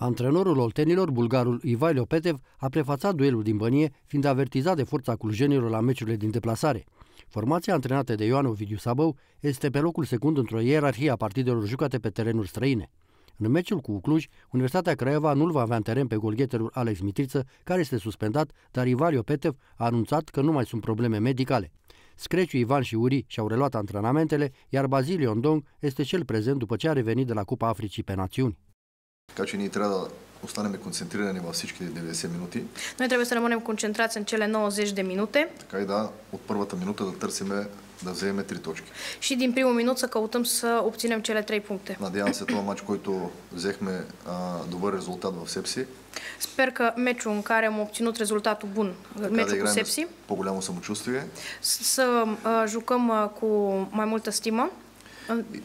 Antrenorul oltenilor, bulgarul Ivai Lopetev, a prefațat duelul din bănie, fiind avertizat de forța clujenilor la meciurile din deplasare. Formația antrenată de Ioan Ovidiu Sabău este pe locul secund într-o ierarhie a partidelor jucate pe terenuri străine. În meciul cu Cluj, Universitatea Craiova nu-l va avea în teren pe golgheterul Alex Mitriță, care este suspendat, dar Ivario Petev a anunțat că nu mai sunt probleme medicale. Screciu Ivan și Uri și-au reluat antrenamentele, iar Bazilion Dong este cel prezent după ce a revenit de la Cupa Africii pe Națiuni. Така че ние трябва да останем концентрирани във всички 90 минути. Но и трябва да се rămânem концентрация на челе 90 минути. Така и да, от първата минута да търсиме да вземем три точки. Ще един primul минут са калутъм с обцинем челе 3 puncte. Надявам се това матч, който взехме а, добър резултат в Сепси. Sper că meciul în care am obținut rezultatul bun, така meciul да cu Сепси, по-голямо самочувствие. С, а, jucăm а, cu mai multă stimă. И,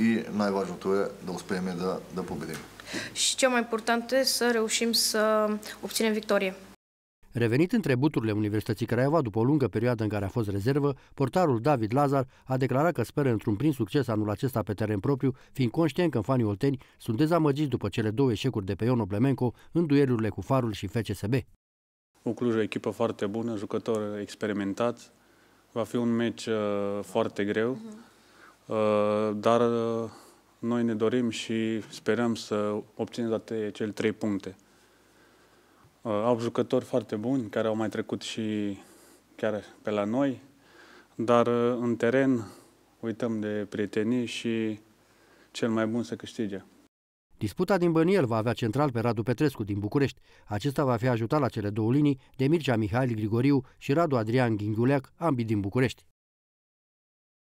и най-важното е да успеем да, да победим. Și cel mai important e să reușim să obținem victorie. Revenit în buturile Universității Craiova după o lungă perioadă în care a fost rezervă, portarul David Lazar a declarat că speră într-un prin succes anul acesta pe teren propriu, fiind conștient că fanii olteni sunt dezamăgiți după cele două eșecuri de pe Ion Oblemenco în duelurile cu Farul și FCSB. O Cluj o echipă foarte bună, jucător experimentat, va fi un meci uh, foarte greu. Uh-huh Uh, dar uh, noi ne dorim și sperăm să obținem toate cele trei puncte. Uh, au jucători foarte buni care au mai trecut și chiar pe la noi, dar în teren uităm de prietenii și cel mai bun să câștige. Disputa din Băniel va avea central pe Radu Petrescu din București. Acesta va fi ajutat la cele două linii de Mircea Mihail Grigoriu și Radu Adrian Ghinguleac, ambii din București.